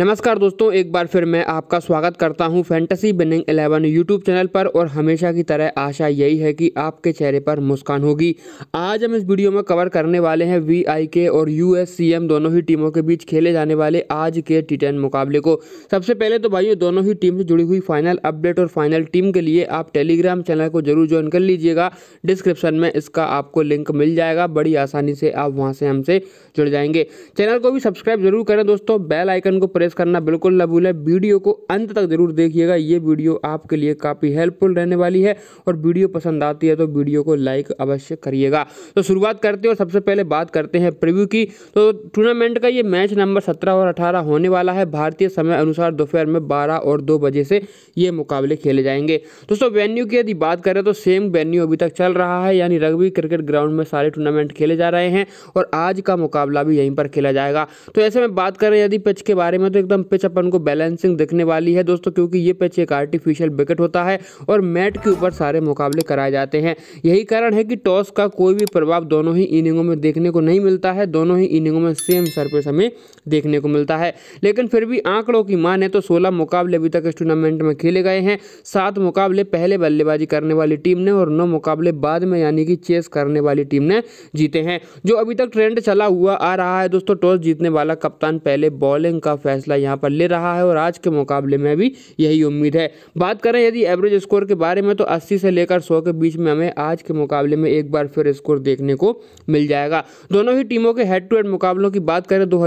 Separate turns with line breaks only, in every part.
नमस्कार दोस्तों एक बार फिर मैं आपका स्वागत करता हूं फैंटेसी बिनिंग 11 यूट्यूब चैनल पर और हमेशा की तरह आशा यही है कि आपके चेहरे पर मुस्कान होगी आज हम इस वीडियो में कवर करने वाले हैं वी आई के और यू एस सी एम दोनों ही टीमों के बीच खेले जाने वाले आज के टी टेन मुकाबले को सबसे पहले तो भाइयों दोनों ही टीम से जुड़ी हुई फाइनल अपडेट और फाइनल टीम के लिए आप टेलीग्राम चैनल को जरूर ज्वाइन कर लीजिएगा डिस्क्रिप्शन में इसका आपको लिंक मिल जाएगा बड़ी आसानी से आप वहाँ से हमसे जुड़ जाएंगे चैनल को भी सब्सक्राइब जरूर करें दोस्तों बेल आइकन को प्रेस प्रेस करना बिल्कुल ना भूलें वीडियो को अंत तक जरूर देखिएगा ये वीडियो आपके लिए काफ़ी हेल्पफुल रहने वाली है और वीडियो पसंद आती है तो वीडियो को लाइक अवश्य करिएगा तो शुरुआत करते हैं और सबसे पहले बात करते हैं प्रिव्यू की तो टूर्नामेंट का ये मैच नंबर सत्रह और अठारह होने वाला है भारतीय समय अनुसार दोपहर में बारह और दो बजे से ये मुकाबले खेले जाएंगे दोस्तों वेन्यू की यदि बात करें तो सेम वेन्यू अभी तक चल रहा है यानी रग्बी क्रिकेट ग्राउंड में सारे टूर्नामेंट खेले जा रहे हैं और आज का मुकाबला भी यहीं पर खेला जाएगा तो ऐसे में बात करें यदि पिच के बारे में तो तो एकदम पिच अपन को बैलेंसिंग दिखने वाली है दोस्तों क्योंकि ये पिच एक आर्टिफिशियल विकेट होता है और मैट के ऊपर सारे मुकाबले कराए जाते हैं यही कारण है कि टॉस का कोई भी प्रभाव दोनों ही इनिंगों में देखने को नहीं मिलता है दोनों ही इनिंगों में सेम सरफेस हमें देखने को मिलता है लेकिन फिर भी आंकड़ों की माने तो सोलह मुकाबले अभी तक इस टूर्नामेंट में खेले गए हैं सात मुकाबले पहले बल्लेबाजी करने वाली टीम ने और नौ मुकाबले बाद में यानी कि चेस करने वाली टीम ने जीते हैं जो अभी तक ट्रेंड चला हुआ आ रहा है दोस्तों टॉस जीतने वाला कप्तान पहले बॉलिंग का फैसला फैसला यहाँ पर ले रहा है और आज के मुकाबले में भी यही उम्मीद है बात करें यदि एवरेज स्कोर के बारे में तो अस्सी से लेकर सौ के बीच में हमें आज के मुकाबले में एक बार फिर स्कोर देखने को मिल जाएगा दोनों ही टीमों के हेड टू हेड मुकाबलों की बात करें दो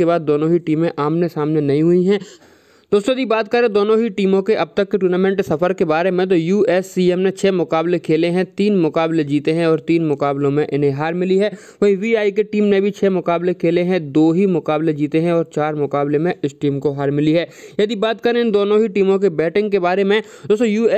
के बाद दोनों ही टीमें आमने सामने नहीं हुई हैं दोस्तों यदि बात करें दोनों ही टीमों के अब तक के टूर्नामेंट सफ़र के बारे में तो यू ने छः मुकाबले खेले हैं तीन मुकाबले जीते हैं और तीन मुकाबलों में इन्हें हार मिली है वहीं वी आई की टीम ने भी छः मुकाबले खेले हैं दो ही मुकाबले जीते हैं और चार मुकाबले में इस टीम को हार मिली है यदि बात करें इन दोनों ही टीमों के बैटिंग के बारे में दोस्तों यू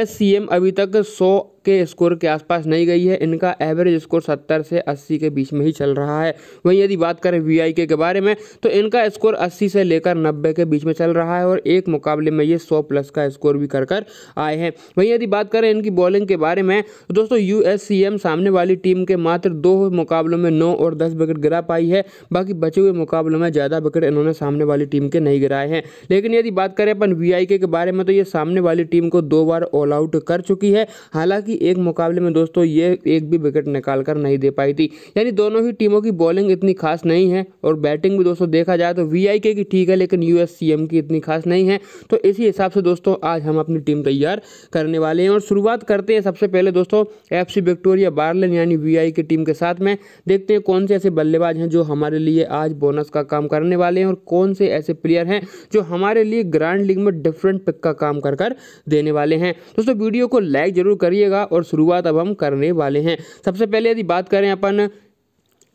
अभी तक सौ के स्कोर के आसपास नहीं गई है इनका एवरेज स्कोर सत्तर से अस्सी के बीच में ही चल रहा है वहीं यदि बात करें वी के बारे में तो इनका स्कोर अस्सी से लेकर नब्बे के बीच में चल रहा है और एक मुकाबले में ये सौ प्लस का स्कोर भी कर कर आए हैं वहीं यदि बात करें इनकी बॉलिंग के बारे में तो दोस्तों यू सामने वाली टीम के मात्र दो मुकाबलों में नौ और दस विकेट गिरा पाई है बाकी बचे हुए मुकाबलों में ज़्यादा विकेट इन्होंने सामने वाली टीम के नहीं गिराए हैं लेकिन यदि बात करें अपन वी के बारे में तो ये सामने वाली टीम को दो बार ऑल आउट कर चुकी है हालांकि कि एक मुकाबले में दोस्तों ये एक भी विकेट निकाल कर नहीं दे पाई थी यानी दोनों ही टीमों की बॉलिंग इतनी खास नहीं है और बैटिंग भी दोस्तों देखा जाए तो वी की ठीक है लेकिन यू की इतनी खास नहीं है तो इसी हिसाब से दोस्तों आज हम अपनी टीम तैयार करने वाले हैं और शुरुआत करते हैं सबसे पहले दोस्तों एफ विक्टोरिया बार्लिन यानी वी की टीम के साथ में देखते हैं कौन से ऐसे बल्लेबाज हैं जो हमारे लिए आज बोनस का काम करने वाले हैं और कौन से ऐसे प्लेयर हैं जो हमारे लिए ग्रैंड लीग में डिफरेंट पिक का काम कर कर देने वाले हैं दोस्तों वीडियो को लाइक जरूर करिएगा होगा और शुरुआत अब हम करने वाले हैं सबसे पहले यदि बात करें अपन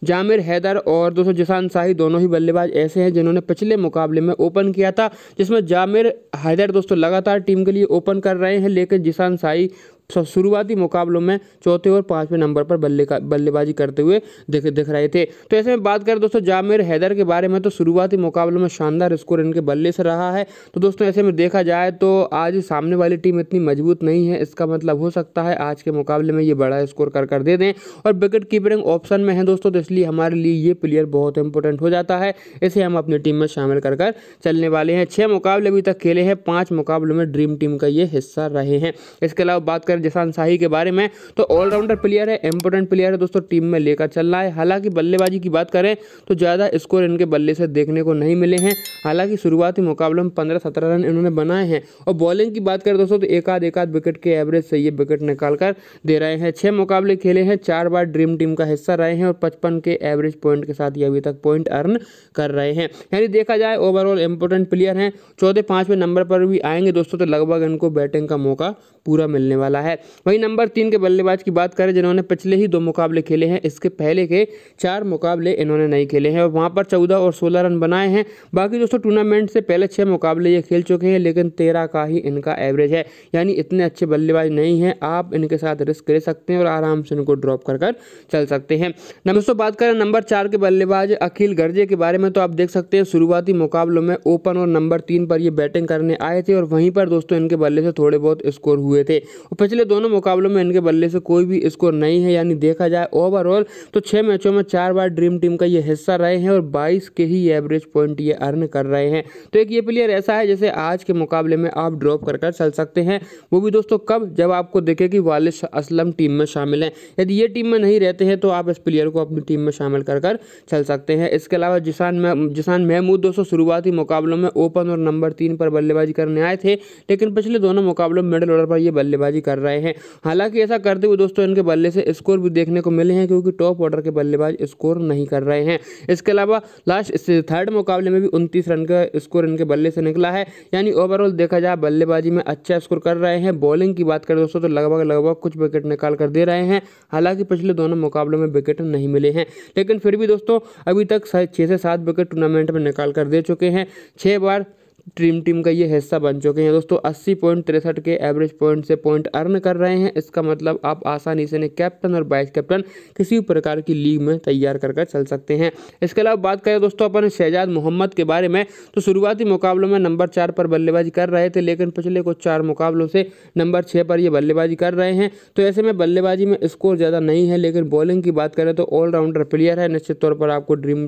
जामिर हैदर और दोस्तों जिसान शाही दोनों ही बल्लेबाज ऐसे हैं जिन्होंने पिछले मुकाबले में ओपन किया था जिसमें जामिर हैदर दोस्तों लगातार टीम के लिए ओपन कर रहे हैं लेकिन जिसान शाही शुरुआती मुकाबलों में चौथे और पांचवें नंबर पर बल्ले का बल्लेबाजी करते हुए दिख दिख रहे थे तो ऐसे में बात करें दोस्तों जामिर हैदर के बारे में तो शुरुआती मुकाबलों में शानदार स्कोर इनके बल्ले से रहा है तो दोस्तों ऐसे में देखा जाए तो आज सामने वाली टीम इतनी मजबूत नहीं है इसका मतलब हो सकता है आज के मुकाबले में ये बड़ा स्कोर कर कर दे दें और विकेट कीपरिंग ऑप्शन में है दोस्तों तो इसलिए हमारे लिए ये प्लेयर बहुत इंपॉर्टेंट हो जाता है इसे हम अपनी टीम में शामिल कर कर चलने वाले हैं छः मुकाबले अभी तक खेले हैं पाँच मुकाबलों में ड्रीम टीम का ये हिस्सा रहे हैं इसके अलावा बात करें प्लेयर जसान शाही के बारे में तो ऑलराउंडर प्लेयर है इंपॉर्टेंट प्लेयर है दोस्तों टीम में लेकर चल रहा है हालांकि बल्लेबाजी की बात करें तो ज़्यादा स्कोर इनके बल्ले से देखने को नहीं मिले हैं हालांकि शुरुआती मुकाबले में पंद्रह सत्रह रन इन्होंने बनाए हैं और बॉलिंग की बात करें दोस्तों तो एक आध एक आध विकेट के एवरेज से ये विकेट निकाल कर दे रहे हैं छः मुकाबले खेले हैं चार बार ड्रीम टीम का हिस्सा रहे हैं और पचपन के एवरेज पॉइंट के साथ ये अभी तक पॉइंट अर्न कर रहे हैं यानी देखा जाए ओवरऑल इंपॉर्टेंट प्लेयर हैं चौथे पाँचवें नंबर पर भी आएंगे दोस्तों तो लगभग इनको बैटिंग का मौका पूरा मिलने वाला है है वहीं नंबर तीन के बल्लेबाज की बात करें जिन्होंने पिछले ही दो मुकाबले खेले हैं इसके पहले के चार मुकाबले इन्होंने नहीं खेले हैं और वहाँ पर चौदह और सोलह रन बनाए हैं बाकी दोस्तों टूर्नामेंट से पहले छः मुकाबले ये खेल चुके हैं लेकिन तेरह का ही इनका एवरेज है यानी इतने अच्छे बल्लेबाज नहीं हैं आप इनके साथ रिस्क ले सकते हैं और आराम से इनको ड्रॉप कर कर चल सकते हैं दोस्तों बात करें नंबर चार के बल्लेबाज अखिल गर्जे के बारे में तो आप देख सकते हैं शुरुआती मुकाबलों में ओपन और नंबर तीन पर ये बैटिंग करने आए थे और वहीं पर दोस्तों इनके बल्ले से थोड़े बहुत स्कोर हुए थे और पिछले पिछले दोनों मुकाबलों में इनके बल्ले से कोई भी स्कोर नहीं है यानी देखा जाए ओवरऑल तो छः मैचों में चार बार ड्रीम टीम का ये हिस्सा रहे हैं और बाईस के ही एवरेज पॉइंट ये अर्न कर रहे हैं तो एक ये प्लेयर ऐसा है जैसे आज के मुकाबले में आप ड्रॉप कर कर चल सकते हैं वो भी दोस्तों कब जब आपको देखे कि वालिश असलम टीम में शामिल हैं यदि ये टीम में नहीं रहते हैं तो आप इस प्लेयर को अपनी टीम में शामिल कर कर चल सकते हैं इसके अलावा जिसान जिसान महमूद दोस्तों शुरुआती मुकाबलों में ओपन और नंबर तीन पर बल्लेबाजी करने आए थे लेकिन पिछले दोनों मुकाबलों में मिडिल ऑर्डर पर यह बल्लेबाजी कर रहे रहे हैं हालांकि ऐसा करते हुए दोस्तों इनके बल्ले से स्कोर भी देखने को मिले हैं क्योंकि टॉप ऑर्डर के बल्लेबाज स्कोर नहीं कर रहे हैं इसके अलावा लास्ट थर्ड मुकाबले में भी उनतीस रन का स्कोर इनके बल्ले से निकला है यानी ओवरऑल देखा जाए बल्लेबाजी में अच्छा स्कोर कर रहे हैं बॉलिंग की बात करें दोस्तों तो लगभग लगभग कुछ विकेट निकाल कर दे रहे हैं हालांकि पिछले दोनों मुकाबलों में विकेट नहीं मिले हैं लेकिन फिर भी दोस्तों अभी तक छः से सात विकेट टूर्नामेंट में निकाल कर दे चुके हैं छः बार ड्रीम टीम का ये हिस्सा बन चुके हैं दोस्तों अस्सी पॉइंट तिरसठ के एवरेज पॉइंट से पॉइंट अर्न कर रहे हैं इसका मतलब आप आसानी से कैप्टन और वाइस कैप्टन किसी भी प्रकार की लीग में तैयार कर चल सकते हैं इसके अलावा बात करें दोस्तों अपन शहजाद मोहम्मद के बारे में तो शुरुआती मुकाबलों में नंबर चार पर बल्लेबाजी कर रहे थे लेकिन पिछले कुछ चार मुकाबलों से नंबर छः पर ये बल्लेबाजी कर रहे हैं तो ऐसे में बल्लेबाजी में स्कोर ज़्यादा नहीं है लेकिन बॉलिंग की बात करें तो ऑलराउंडर प्लेयर है निश्चित तौर पर आपको ड्रीम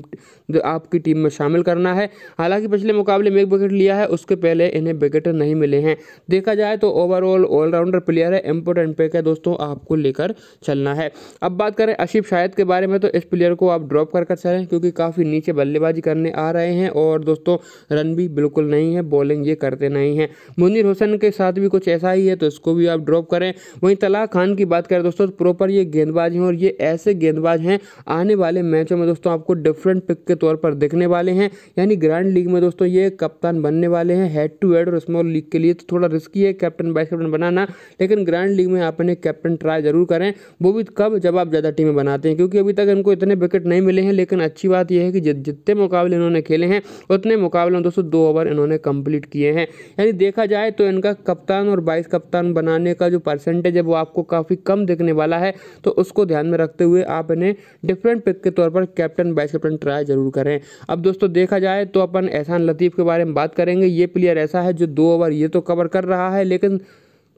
आपकी टीम में शामिल करना है हालांकि पिछले मुकाबले में एक विकेट लिया किया है उसके पहले इन्हें विकेट नहीं मिले हैं देखा जाए तो ओवरऑल ऑलराउंडर प्लेयर है इंपोर्टेंट पिक है दोस्तों आपको लेकर चलना है अब बात करें अशिफ शायद के बारे में तो इस प्लेयर को आप ड्रॉप कर कर चलें क्योंकि काफ़ी नीचे बल्लेबाजी करने आ रहे हैं और दोस्तों रन भी बिल्कुल नहीं है बॉलिंग ये करते नहीं हैं मुनिर हुसैन के साथ भी कुछ ऐसा ही है तो इसको भी आप ड्रॉप करें वहीं तलाह खान की बात करें दोस्तों प्रॉपर ये गेंदबाज हैं और ये ऐसे गेंदबाज हैं आने वाले मैचों में दोस्तों आपको डिफरेंट पिक के तौर पर दिखने वाले हैं यानी ग्रैंड लीग में दोस्तों ये कप्तान बनने बनने वाले हैं हेड टू हेड और स्मॉल लीग के लिए तो थोड़ा रिस्की है कैप्टन वाइस कैप्टन बनाना लेकिन ग्रैंड लीग में आप इन्हें कैप्टन ट्राई जरूर करें वो भी कब जब आप ज़्यादा टीमें बनाते हैं क्योंकि अभी तक इनको इतने विकेट नहीं मिले हैं लेकिन अच्छी बात यह है कि जितने मुकाबले इन्होंने खेले हैं उतने मुकाबले दोस्तों दो ओवर इन्होंने कंप्लीट किए हैं यानी देखा जाए तो इनका कप्तान और वाइस कप्तान बनाने का जो परसेंटेज है वो आपको काफ़ी कम देखने वाला है तो उसको ध्यान में रखते हुए आप इन्हें डिफरेंट पिक के तौर पर कैप्टन वाइस कैप्टन ट्राई जरूर करें अब दोस्तों देखा जाए तो अपन एहसान लतीफ़ के बारे में बात करेंगे ये प्लेयर ऐसा है जो दो ओवर ये तो कवर कर रहा है लेकिन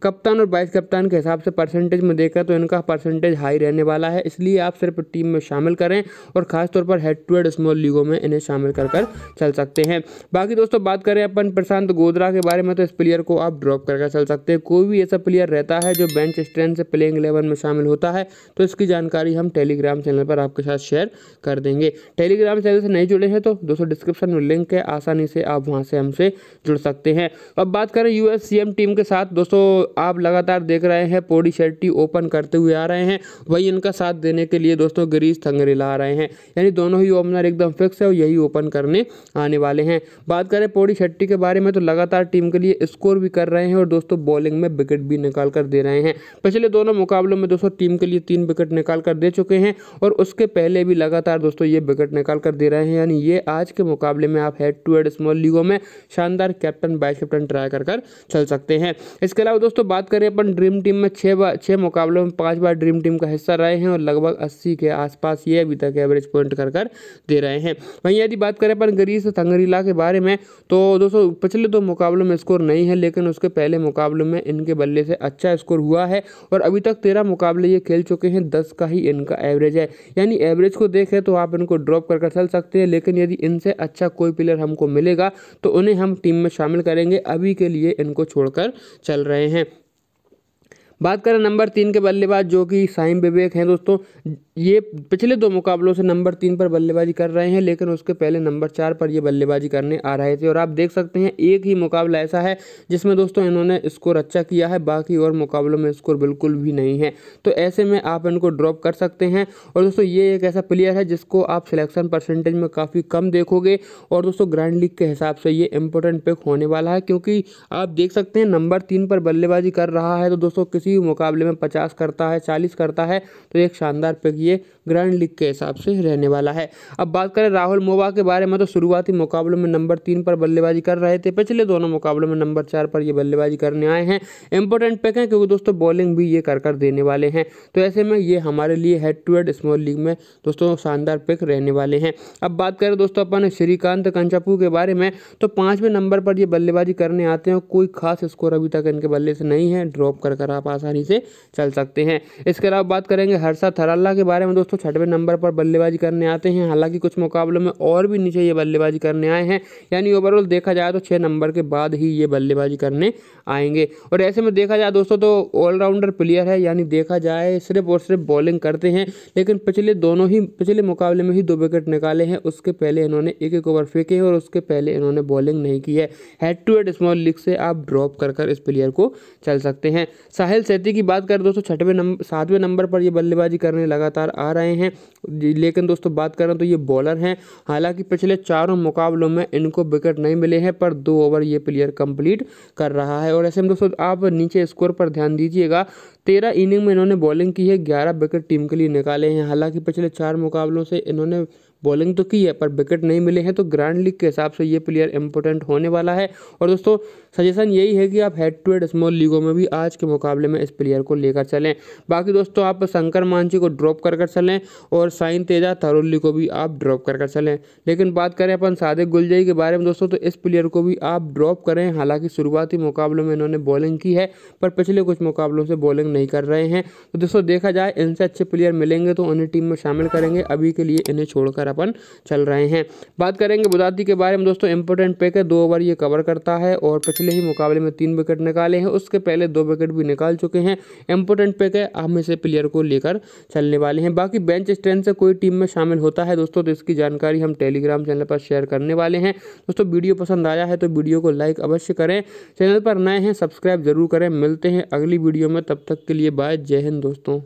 कप्तान और वाइस कप्तान के हिसाब से परसेंटेज में देखा तो इनका परसेंटेज हाई रहने वाला है इसलिए आप सिर्फ टीम में शामिल करें और खासतौर पर हेड टू हेड स्मॉल लीगों में इन्हें शामिल कर कर चल सकते हैं बाकी दोस्तों बात करें अपन प्रशांत गोदरा के बारे में तो इस प्लेयर को आप ड्रॉप करके चल सकते हैं कोई भी ऐसा प्लेयर रहता है जो बेंच स्ट्रेंथ से प्लेइंग इलेवन में शामिल होता है तो इसकी जानकारी हम टेलीग्राम चैनल पर आपके साथ शेयर कर देंगे टेलीग्राम चैनल से नहीं जुड़े हैं तो दोस्तों डिस्क्रिप्शन में लिंक है आसानी से आप वहाँ से हमसे जुड़ सकते हैं अब बात करें यू टीम के साथ दोस्तों आप लगातार देख रहे हैं पौड़ी शेट्टी ओपन करते हुए आ रहे हैं वही इनका साथ देने के लिए दोस्तों गिरीश थंगरेला आ रहे हैं यानी दोनों ही ओपनर एकदम फिक्स है और यही ओपन करने आने वाले हैं बात करें पौड़ी शेट्टी के बारे में तो लगातार टीम के लिए स्कोर भी कर रहे हैं और दोस्तों बॉलिंग में विकेट भी निकाल कर दे रहे हैं पिछले दोनों मुकाबलों में दोस्तों टीम के लिए तीन विकेट निकाल कर दे चुके हैं और उसके पहले भी लगातार दोस्तों ये विकेट निकाल कर दे रहे हैं यानी ये आज के मुकाबले में आप हेड टू हेड स्मॉल लीगों में शानदार कैप्टन वाइस कैप्टन ट्राई कर कर चल सकते हैं इसके अलावा दोस्तों दोस्तों बात करें अपन ड्रीम टीम में छः बार छः मुकाबलों में पाँच बार ड्रीम टीम का हिस्सा रहे हैं और लगभग अस्सी के आसपास ये अभी तक एवरेज पॉइंट कर कर दे रहे हैं वहीं यदि बात करें अपन गरीस थंगरीला के बारे में तो दोस्तों पिछले दो मुकाबलों में स्कोर नहीं है लेकिन उसके पहले मुकाबलों में इनके बल्ले से अच्छा स्कोर हुआ है और अभी तक तेरह मुकाबले ये खेल चुके हैं दस का ही इनका एवरेज है यानी एवरेज को देखें तो आप इनको ड्रॉप कर कर चल सकते हैं लेकिन यदि इनसे अच्छा कोई प्लेयर हमको मिलेगा तो उन्हें हम टीम में शामिल करेंगे अभी के लिए इनको छोड़कर चल रहे हैं बात करें नंबर तीन के बल्लेबाज जो कि साइम विवेक हैं दोस्तों ये पिछले दो मुकाबलों से नंबर तीन पर बल्लेबाजी कर रहे हैं लेकिन उसके पहले नंबर चार पर ये बल्लेबाजी करने आ रहे थे और आप देख सकते हैं एक ही मुकाबला ऐसा है जिसमें दोस्तों इन्होंने स्कोर अच्छा किया है बाकी और मुकाबलों में स्कोर बिल्कुल भी नहीं है तो ऐसे में आप इनको ड्रॉप कर सकते हैं और दोस्तों ये एक ऐसा प्लेयर है जिसको आप सिलेक्शन परसेंटेज में काफ़ी कम देखोगे और दोस्तों ग्रैंड लीग के हिसाब से ये इंपॉर्टेंट पिक होने वाला है क्योंकि आप देख सकते हैं नंबर तीन पर बल्लेबाजी कर रहा है तो दोस्तों किसी किसी भी मुकाबले में पचास करता है चालीस करता है तो एक शानदार पिक ये ग्रैंड लीग के हिसाब से रहने वाला है अब बात करें राहुल मोवा के बारे में तो शुरुआती मुकाबलों में नंबर तीन पर बल्लेबाजी कर रहे थे पिछले दोनों मुकाबलों में नंबर चार पर ये बल्लेबाजी करने आए हैं इंपॉर्टेंट पिक है क्योंकि दोस्तों बॉलिंग भी ये कर कर देने वाले हैं तो ऐसे में ये हमारे लिए head to head small league में दोस्तों शानदार पिक रहने वाले हैं अब बात करें दोस्तों अपन श्रीकांत कंचापू के बारे में तो पाँचवें नंबर पर ये बल्लेबाजी करने आते हैं कोई खास स्कोर अभी तक इनके बल्ले से नहीं है ड्रॉप कर कर आप आसानी से चल सकते हैं इसके अलावा बात करेंगे हर्षा थराला के बारे में दोस्तों छठवें नंबर पर बल्लेबाजी करने आते हैं हालांकि कुछ मुकाबलों में और भी नीचे ये बल्लेबाजी करने आए हैं यानी ओवरऑल देखा जाए तो छः नंबर के बाद ही ये बल्लेबाजी करने आएंगे और ऐसे में देखा जाए दोस्तों तो ऑलराउंडर प्लेयर है यानी देखा जाए सिर्फ और सिर्फ बॉलिंग करते हैं लेकिन पिछले दोनों ही पिछले मुकाबले में ही दो विकेट निकाले हैं उसके पहले इन्होंने एक एक ओवर फेंके और उसके पहले इन्होंने बॉलिंग नहीं की है head to head small league से आप ड्रॉप कर कर इस प्लेयर को चल सकते हैं साहिल सेती की बात करें दोस्तों छठवें नंबर सातवें नंबर पर ये बल्लेबाजी करने लगातार आ रहे रहे हैं लेकिन दोस्तों बात करें तो ये बॉलर हैं हालांकि पिछले चारों मुकाबलों में इनको विकेट नहीं मिले हैं पर दो ओवर ये प्लेयर कंप्लीट कर रहा है और ऐसे में दोस्तों आप नीचे स्कोर पर ध्यान दीजिएगा तेरह इनिंग में इन्होंने बॉलिंग की है ग्यारह विकेट टीम के लिए निकाले हैं हालांकि पिछले चार मुकाबलों से इन्होंने बॉलिंग तो की है पर विकेट नहीं मिले हैं तो ग्रैंड लीग के हिसाब से ये प्लेयर इंपॉर्टेंट होने वाला है और दोस्तों सजेशन यही है कि आप हेड टू हेड स्मॉल लीगों में भी आज के मुकाबले में इस प्लेयर को लेकर चलें बाकी दोस्तों आप शंकर मांझी को ड्रॉप कर कर चलें और साइन तेजा थारोली को भी आप ड्रॉप कर कर चलें लेकिन बात करें अपन सादिक गुलजई के बारे में दोस्तों तो इस प्लेयर को भी आप ड्रॉप करें हालांकि शुरुआती मुकाबलों में इन्होंने बॉलिंग की है पर पिछले कुछ मुकाबलों से बॉलिंग नहीं कर रहे हैं तो दोस्तों देखा जाए इनसे अच्छे प्लेयर मिलेंगे तो उन्हें टीम में शामिल करेंगे अभी के लिए इन्हें छोड़कर अपन चल रहे हैं बात करेंगे बुदादी के बारे में दोस्तों इंपॉर्टेंट पैकर दो ओवर ये कवर करता है और पिछले ही मुकाबले में तीन विकेट निकाले हैं उसके पहले दो विकेट भी निकाल चुके हैं इंपॉर्टेंट है हम इसे प्लेयर को लेकर चलने वाले हैं बाकी बेंच स्ट्रेंथ से कोई टीम में शामिल होता है दोस्तों तो इसकी जानकारी हम टेलीग्राम चैनल पर शेयर करने वाले हैं दोस्तों वीडियो पसंद आया है तो वीडियो को लाइक अवश्य करें चैनल पर नए हैं सब्सक्राइब जरूर करें मिलते हैं अगली वीडियो में तब तक के लिए बाय जय हिंद दोस्तों